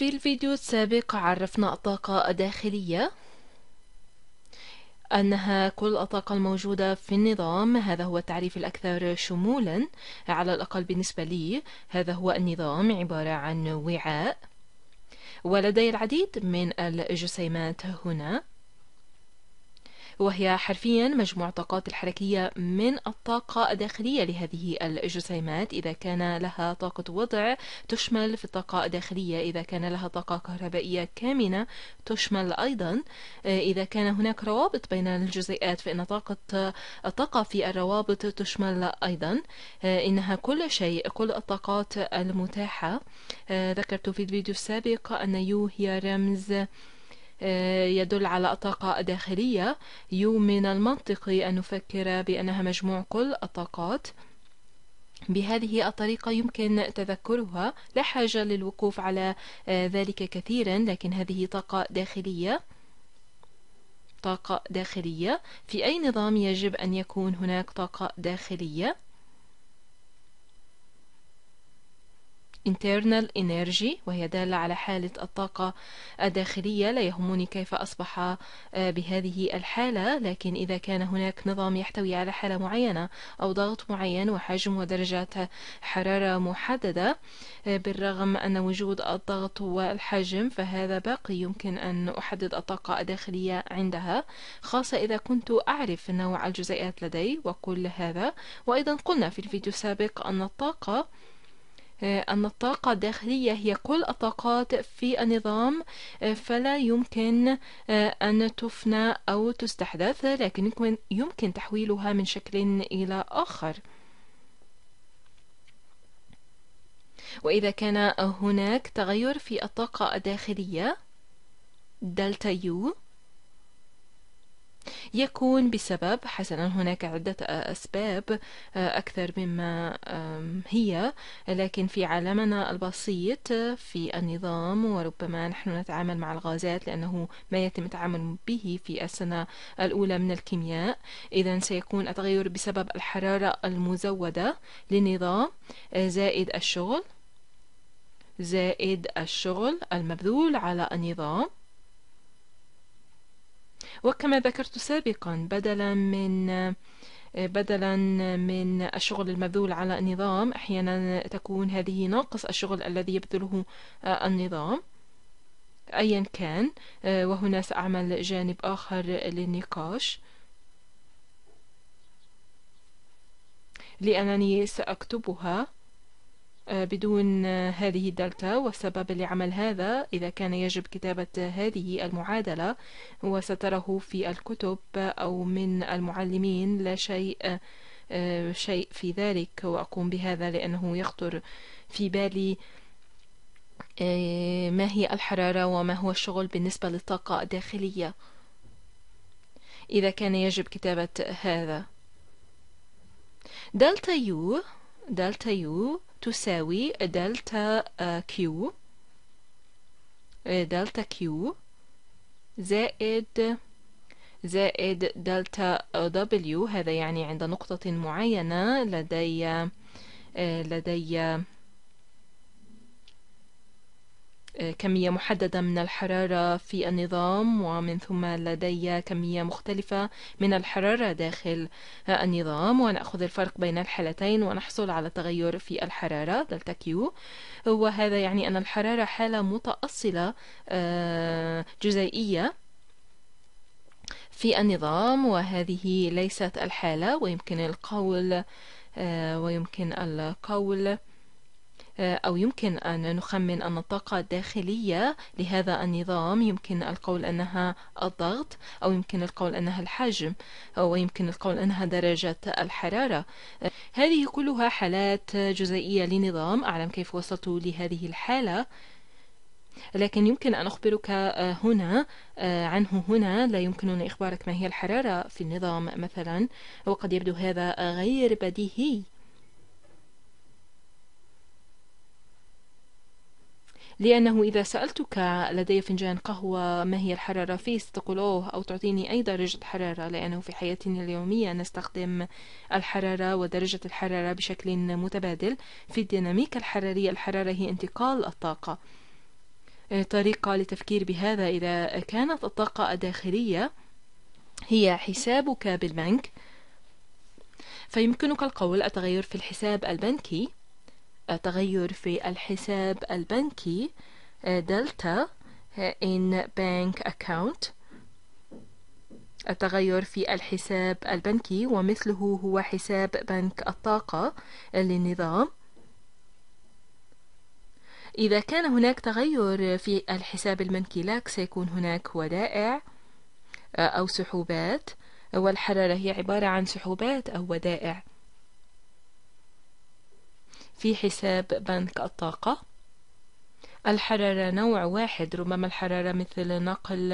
في الفيديو السابق عرفنا الطاقة الداخلية أنها كل الطاقة الموجودة في النظام هذا هو التعريف الأكثر شمولا على الأقل بالنسبة لي هذا هو النظام عبارة عن وعاء ولدي العديد من الجسيمات هنا وهي حرفيا مجموع طاقات الحركية من الطاقة الداخلية لهذه الجسيمات إذا كان لها طاقة وضع تشمل في الطاقة الداخلية إذا كان لها طاقة كهربائية كامنة تشمل أيضا إذا كان هناك روابط بين الجزيئات فإن طاقة الطاقة في الروابط تشمل أيضا إنها كل شيء كل الطاقات المتاحة ذكرت في الفيديو السابق أن يو هي رمز آه، يدل على طاقة داخلية يو من المنطقي أن نفكر بأنها مجموع كل الطاقات بهذه الطريقة يمكن تذكرها لا حاجة للوقوف على آه، ذلك كثيرا لكن هذه طاقة داخلية طاقة داخلية في أي نظام يجب أن يكون هناك طاقة داخلية internal energy وهي دالة على حالة الطاقة الداخلية لا يهمني كيف أصبح آه، بهذه الحالة لكن إذا كان هناك نظام يحتوي على حالة معينة أو ضغط معين وحجم ودرجات حرارة محددة آه، بالرغم أن وجود الضغط والحجم فهذا باقي يمكن أن أحدد الطاقة الداخلية عندها خاصة إذا كنت أعرف نوع الجزيئات لدي وكل هذا وأيضا قلنا في الفيديو السابق أن الطاقة آه، أن الطاقة الداخلية هي كل الطاقات في النظام آه، فلا يمكن آه، أن تفنى أو تستحدث لكن يمكن تحويلها من شكل إلى آخر وإذا كان هناك تغير في الطاقة الداخلية دلتا يو يكون بسبب حسنا هناك عدة آه، أسباب آه، أكثر مما هي لكن في عالمنا البسيط آه، في النظام وربما نحن نتعامل مع الغازات لأنه ما يتم التعامل به في السنة الأولى من الكيمياء إذا سيكون التغير بسبب الحرارة المزودة للنظام زائد الشغل زائد الشغل المبذول على النظام وكما ذكرت سابقا بدلا من بدلا من الشغل المبذول على النظام أحيانا تكون هذه ناقص الشغل الذي يبذله آه، النظام أيا كان آه، وهنا سأعمل جانب آخر للنقاش لأنني سأكتبها آه، بدون آه، هذه الدلتا والسبب لعمل هذا إذا كان يجب كتابة آه، هذه المعادلة وستره في الكتب أو من المعلمين لا شيء شيء في ذلك وأقوم بهذا لأنه يخطر في بالي ما هي الحرارة وما هو الشغل بالنسبة للطاقة الداخلية إذا كان يجب كتابة هذا دلتا يو دلتا يو تساوي دلتا كيو آه، آه، دلتا كيو زائد زائد دلتا دبليو هذا يعني عند نقطة معينة لدي آه، لدي كمية محددة من الحرارة في النظام ومن ثم لدي كمية مختلفة من الحرارة داخل النظام ونأخذ الفرق بين الحالتين ونحصل على تغير في الحرارة دلتا كيو وهذا يعني أن الحرارة حالة متأصلة آه، جزيئية في النظام وهذه ليست الحالة ويمكن القول آه، ويمكن القول آه، أو يمكن أن نخمن أن الطاقة الداخلية لهذا النظام يمكن القول أنها الضغط أو يمكن القول أنها الحجم أو يمكن القول أنها درجة الحرارة آه، هذه كلها حالات جزيئية لنظام أعلم كيف وصلت لهذه الحالة لكن يمكن أن أخبرك آه، هنا عنه هنا لا يمكنني إخبارك ما هي الحرارة في النظام مثلا وقد يبدو هذا غير بديهي لأنه إذا سألتك لدي فنجان قهوة ما هي الحرارة فيه ستقول أو تعطيني أي درجة حرارة لأنه في حياتنا اليومية نستخدم الحرارة ودرجة الحرارة بشكل متبادل في الديناميكا الحرارية الحرارة هي انتقال الطاقة آه، طريقة لتفكير بهذا إذا كانت الطاقة الداخلية هي حسابك بالبنك فيمكنك القول التغير في الحساب البنكي تغير في الحساب البنكي آه، دلتا آه، in bank account التغير في الحساب البنكي ومثله هو حساب بنك الطاقة للنظام إذا كان هناك تغير في الحساب البنكي لك سيكون هناك ودائع آه، أو سحوبات والحرارة هي عبارة عن سحوبات أو ودائع في حساب بنك الطاقة الحرارة نوع واحد ربما الحرارة مثل نقل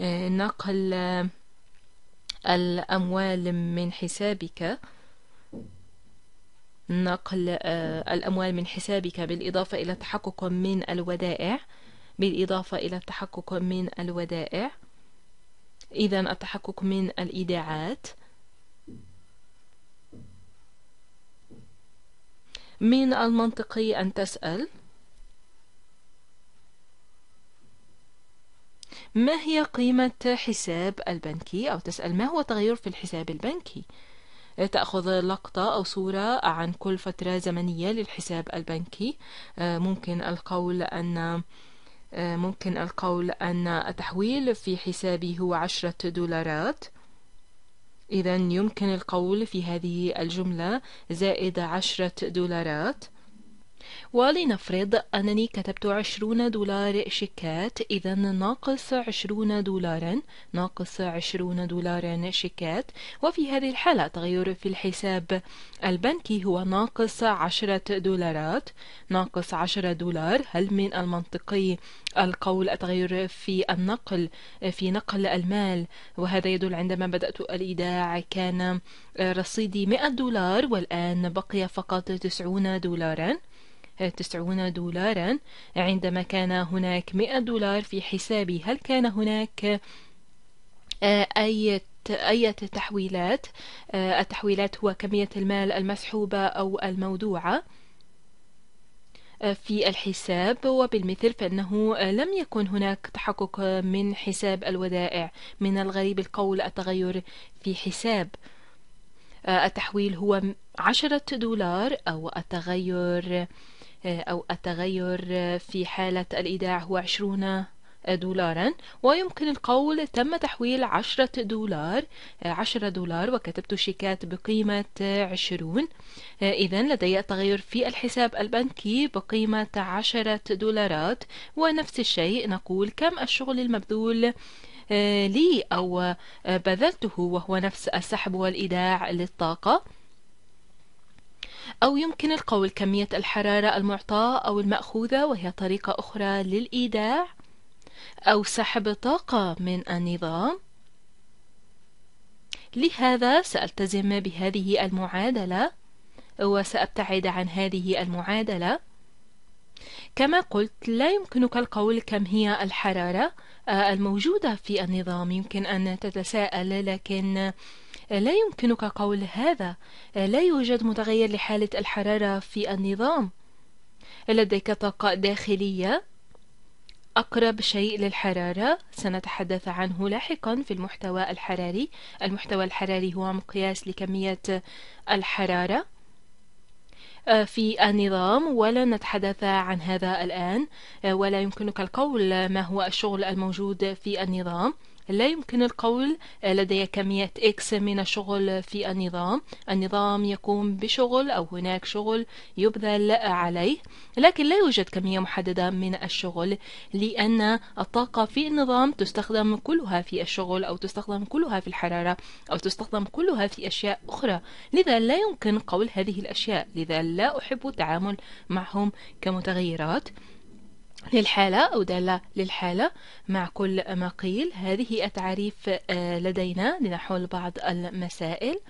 آه، نقل آه، الأموال من حسابك نقل آه، الأموال من حسابك بالإضافة إلى التحقق من الودائع بالإضافة إلى التحقق من الودائع إذا التحقق من الإيداعات من المنطقي أن تسأل ما هي قيمة حساب البنكي أو تسأل ما هو تغير في الحساب البنكي تأخذ لقطة أو صورة عن كل فترة زمنية للحساب البنكي ممكن القول أن ممكن القول أن التحويل في حسابي هو عشرة دولارات إذا يمكن القول في هذه الجملة زائد عشرة دولارات ولنفرض أنني كتبت عشرون دولار شيكات إذا ناقص عشرون دولارا ناقص عشرون دولارا شيكات وفي هذه الحالة تغير في الحساب البنكي هو ناقص عشرة دولارات ناقص عشرة دولار هل من المنطقي القول التغير في النقل في نقل المال وهذا يدل عندما بدأت الإيداع كان رصيدي مئة دولار والآن بقي فقط تسعون دولارا تسعون دولارا عندما كان هناك مئة دولار في حسابي هل كان هناك آه، أي أي تحويلات آه، التحويلات هو كمية المال المسحوبة أو الموضوعة آه، في الحساب وبالمثل فإنه لم يكن هناك تحقق من حساب الودائع من الغريب القول التغير في حساب التحويل هو عشرة دولار أو التغير أو التغير في حالة الإيداع هو 20 دولارا ويمكن القول تم تحويل عشرة دولار عشرة دولار وكتبت شيكات بقيمة عشرون إذا لدي تغير في الحساب البنكي بقيمة عشرة دولارات ونفس الشيء نقول كم الشغل المبذول آه، لي أو آه، بذلته وهو نفس السحب والإيداع للطاقة أو يمكن القول كمية الحرارة المعطاة أو المأخوذة وهي طريقة أخرى للإيداع أو سحب طاقة من النظام لهذا سألتزم بهذه المعادلة وسأبتعد عن هذه المعادلة كما قلت لا يمكنك القول كم هي الحرارة آه، الموجودة في النظام يمكن أن تتساءل لكن لا يمكنك قول هذا لا يوجد متغير لحالة الحرارة في النظام لديك طاقة داخلية أقرب شيء للحرارة سنتحدث عنه لاحقا في المحتوى الحراري المحتوى الحراري هو مقياس لكمية الحرارة آه، في النظام ولا نتحدث عن هذا الآن آه، ولا يمكنك القول ما هو الشغل الموجود في النظام لا يمكن القول آه، لدي كمية إكس من الشغل في النظام النظام يقوم بشغل أو هناك شغل يبذل عليه لكن لا يوجد كمية محددة من الشغل لأن الطاقة في النظام تستخدم كلها في الشغل أو تستخدم كلها في الحرارة أو تستخدم كلها في أشياء أخرى لذا لا يمكن قول هذه الأشياء لذا لا أحب التعامل معهم كمتغيرات للحالة أو دالة للحالة مع كل ما قيل هذه التعريف آه، لدينا لنحول بعض المسائل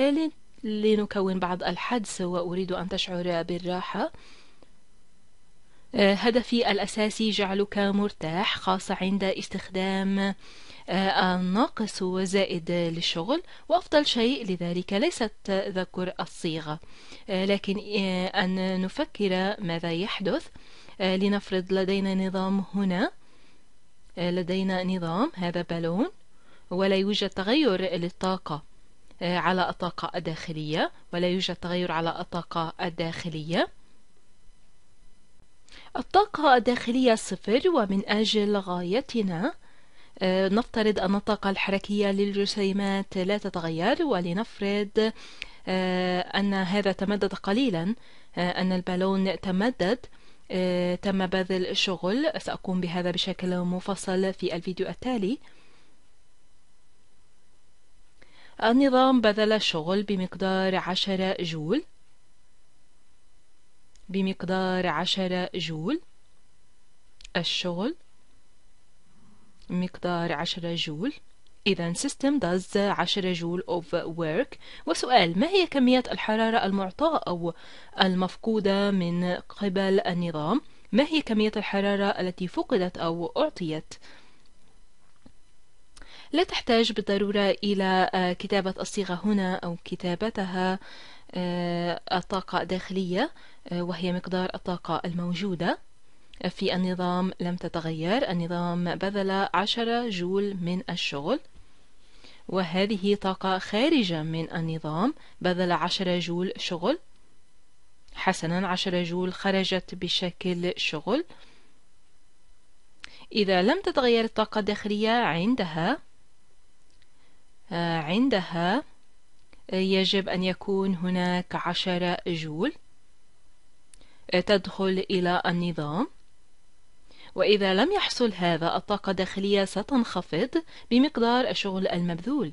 آه، لنكون بعض الحدس وأريد أن تشعر بالراحة آه، هدفي الأساسي جعلك مرتاح خاصة عند استخدام الناقص وزائد للشغل وأفضل شيء لذلك ليس تذكر الصيغة لكن أن نفكر ماذا يحدث آه، لنفرض لدينا نظام هنا آه، لدينا نظام هذا بالون ولا يوجد تغير للطاقة آه، على الطاقة الداخلية ولا يوجد تغير على الطاقة الداخلية الطاقة الداخلية صفر ومن أجل غايتنا نفترض أن الطاقة الحركية للجسيمات لا تتغير ولنفرض أن هذا تمدد قليلا أن البالون تمدد آه، تم بذل شغل سأقوم بهذا بشكل مفصل في الفيديو التالي النظام بذل الشغل بمقدار عشرة جول بمقدار عشرة جول الشغل مقدار عشرة جول إذا system does 10 جول of work وسؤال ما هي كمية الحرارة المعطاة أو المفقودة من قبل النظام ما هي كمية الحرارة التي فقدت أو أعطيت لا تحتاج بالضرورة إلى آه، كتابة الصيغة هنا أو كتابتها آه، الطاقة الداخلية آه، وهي مقدار الطاقة الموجودة في النظام لم تتغير النظام بذل 10 جول من الشغل وهذه طاقة خارجة من النظام بذل عشرة جول شغل حسنا عشرة جول خرجت بشكل شغل إذا لم تتغير الطاقة الداخلية عندها آه، عندها يجب أن يكون هناك عشرة جول تدخل إلى النظام وإذا لم يحصل هذا الطاقة الداخلية ستنخفض بمقدار الشغل المبذول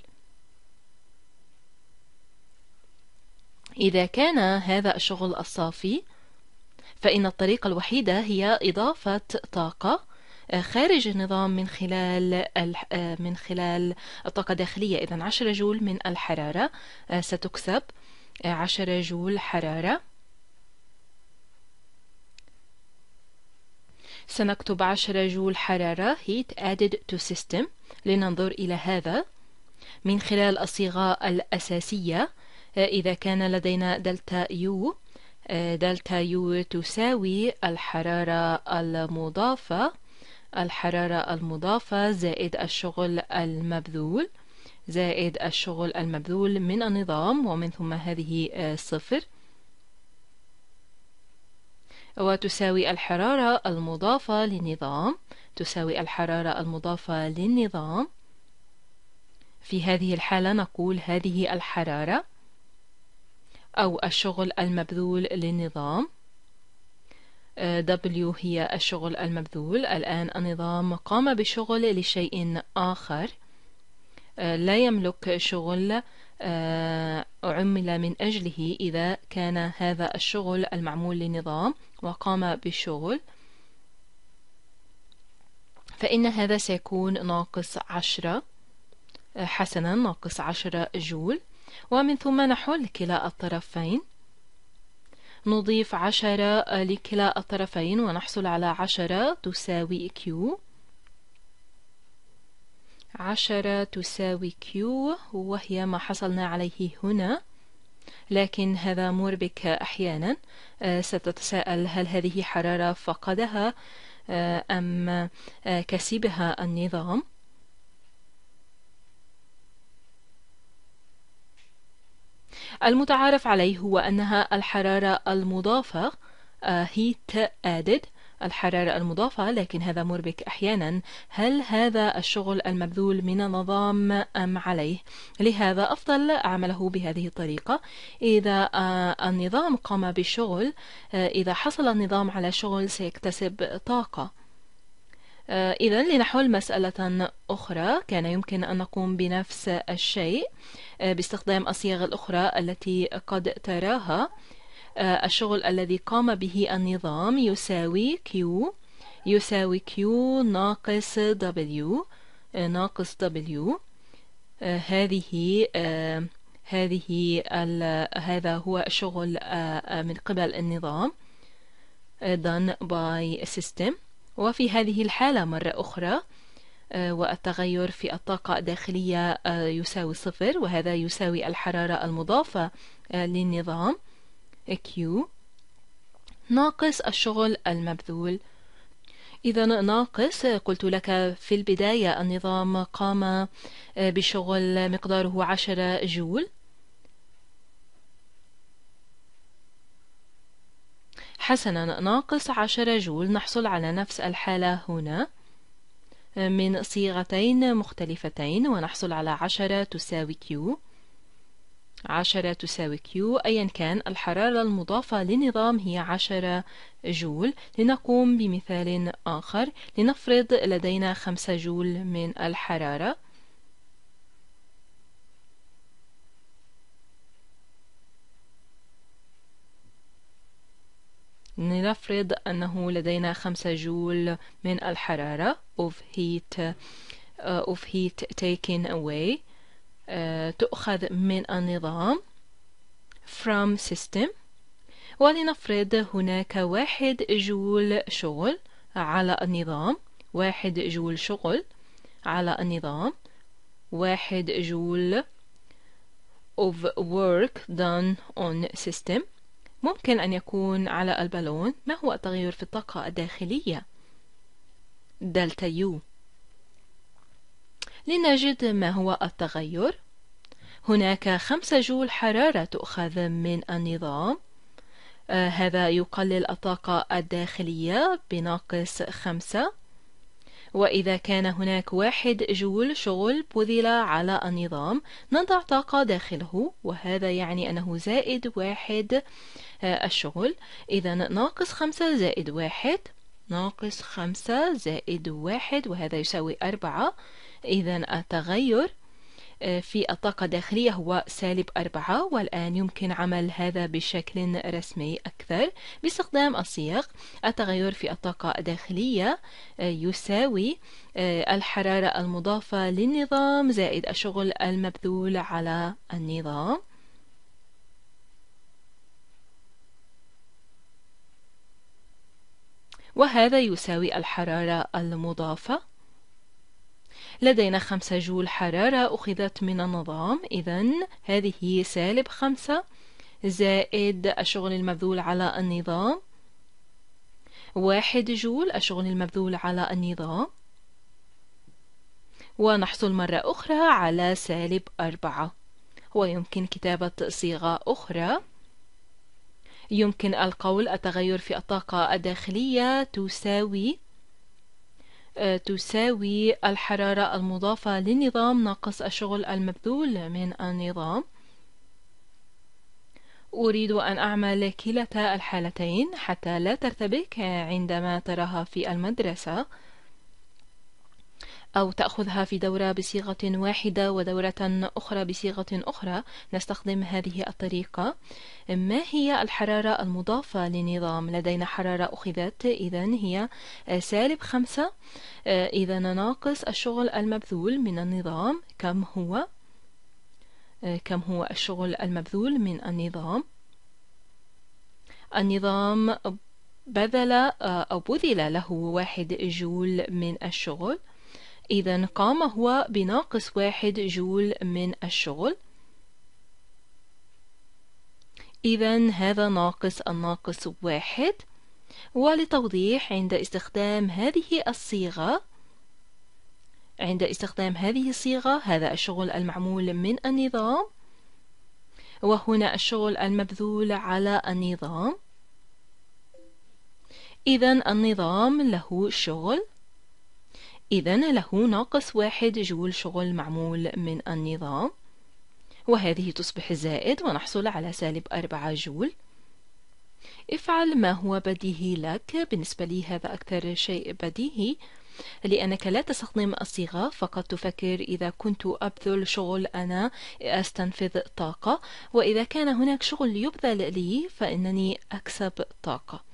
إذا كان هذا الشغل الصافي فإن الطريقة الوحيدة هي إضافة طاقة آه، خارج النظام من خلال آه، من خلال الطاقة الداخلية إذا 10 جول من الحرارة آه، ستكسب 10 جول حرارة سنكتب 10 جول حرارة heat added to system لننظر إلى هذا من خلال الصيغة الأساسية آه، إذا كان لدينا دلتا U دلتا آه، يو تساوي الحرارة المضافة الحرارة المضافة زائد الشغل المبذول زائد الشغل المبذول من النظام ومن ثم هذه آه، صفر وتساوي الحرارة المضافة للنظام تساوي الحرارة المضافة للنظام في هذه الحالة نقول هذه الحرارة أو الشغل المبذول للنظام آه، W هي الشغل المبذول الآن النظام قام بشغل لشيء آخر آه، لا يملك شغل آه، عمل من أجله إذا كان هذا الشغل المعمول للنظام وقام بالشغل فإن هذا سيكون ناقص عشرة آه، حسنا ناقص عشرة جول ومن ثم نحل كلا الطرفين نضيف عشرة آه، لكلا الطرفين ونحصل على عشرة تساوي كيو عشرة تساوي كيو وهي ما حصلنا عليه هنا لكن هذا مربك أحيانا آه، ستتساءل هل هذه حرارة فقدها آه، أم آه، كسبها النظام المتعارف عليه هو أنها الحرارة المضافة heat added الحرارة المضافة لكن هذا مربك أحيانا هل هذا الشغل المبذول من النظام أم عليه لهذا أفضل عمله بهذه الطريقة إذا آه، النظام قام بالشغل آه، إذا حصل النظام على شغل سيكتسب طاقة آه، إذا لنحل مسألة أخرى كان يمكن أن نقوم بنفس الشيء باستخدام الصيغ الأخرى التي قد تراها آه، الشغل الذي قام به النظام يساوي Q يساوي Q ناقص W آه، ناقص W آه، هذه هذه هذا هو الشغل من قبل النظام done by system وفي هذه الحالة مرة أخرى والتغير في الطاقة الداخلية يساوي صفر وهذا يساوي الحرارة المضافة للنظام Q ناقص الشغل المبذول إذا ناقص قلت لك في البداية النظام قام آه، بشغل مقداره عشرة جول حسنا ناقص عشرة جول نحصل على نفس الحالة هنا آه، من صيغتين مختلفتين ونحصل على عشرة تساوي Q عشرة تساوي كيو أيا كان الحرارة المضافة للنظام هي عشرة جول لنقوم بمثال آخر لنفرض لدينا خمسة جول من الحرارة لنفرض أنه لدينا خمسة جول من الحرارة of heat uh, of heat taken away آه، تؤخذ من النظام from system ولنفرض هناك واحد جول شغل على النظام واحد جول شغل على النظام واحد جول of work done on system ممكن أن يكون على البالون ما هو التغير في الطاقة الداخلية دلتا يو لنجد ما هو التغير هناك خمسة جول حرارة تؤخذ من النظام آه، هذا يقلل الطاقة الداخلية بناقص خمسة وإذا كان هناك واحد جول شغل بذل على النظام نضع طاقة داخله وهذا يعني أنه زائد واحد آه، الشغل إذا ناقص خمسة زائد واحد ناقص خمسة زائد واحد وهذا يساوي أربعة إذا التغير آه، في الطاقة الداخلية هو سالب أربعة والآن يمكن عمل هذا بشكل رسمي أكثر باستخدام السياق التغير في الطاقة الداخلية آه، يساوي آه، الحرارة المضافة للنظام زائد الشغل المبذول على النظام وهذا يساوي الحرارة المضافة لدينا خمسة جول حرارة أخذت من النظام إذا هذه سالب خمسة زائد الشغل المبذول على النظام واحد جول الشغل المبذول على النظام ونحصل مرة أخرى على سالب أربعة ويمكن كتابة صيغة أخرى يمكن القول التغير في الطاقة الداخلية تساوي تساوي الحرارة المضافة للنظام ناقص الشغل المبذول من النظام أريد أن أعمل كلتا الحالتين حتى لا ترتبك عندما تراها في المدرسة أو تأخذها في دورة بصيغة واحدة ودورة أخرى بصيغة أخرى نستخدم هذه الطريقة ما هي الحرارة المضافة لنظام لدينا حرارة أخذت إذا هي آه، سالب خمسة آه، إذا ناقص الشغل المبذول من النظام كم هو آه، كم هو الشغل المبذول من النظام النظام بذل أو بذل له واحد جول من الشغل إذا قام هو بناقص واحد جول من الشغل إذا هذا ناقص الناقص واحد ولتوضيح عند استخدام هذه الصيغة عند استخدام هذه الصيغة هذا الشغل المعمول من النظام وهنا الشغل المبذول على النظام إذا النظام له شغل إذا له ناقص واحد جول شغل معمول من النظام وهذه تصبح زائد ونحصل على سالب أربعة جول افعل ما هو بديهي لك بالنسبة لي هذا أكثر شيء بديهي لأنك لا تستخدم الصيغة فقط تفكر إذا كنت أبذل شغل أنا أستنفذ طاقة وإذا كان هناك شغل يبذل لي فإنني أكسب طاقة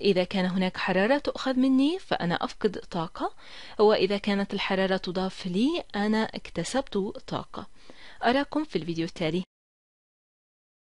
إذا كان هناك حرارة تؤخذ مني فأنا أفقد طاقة وإذا كانت الحرارة تضاف لي أنا اكتسبت طاقة أراكم في الفيديو التالي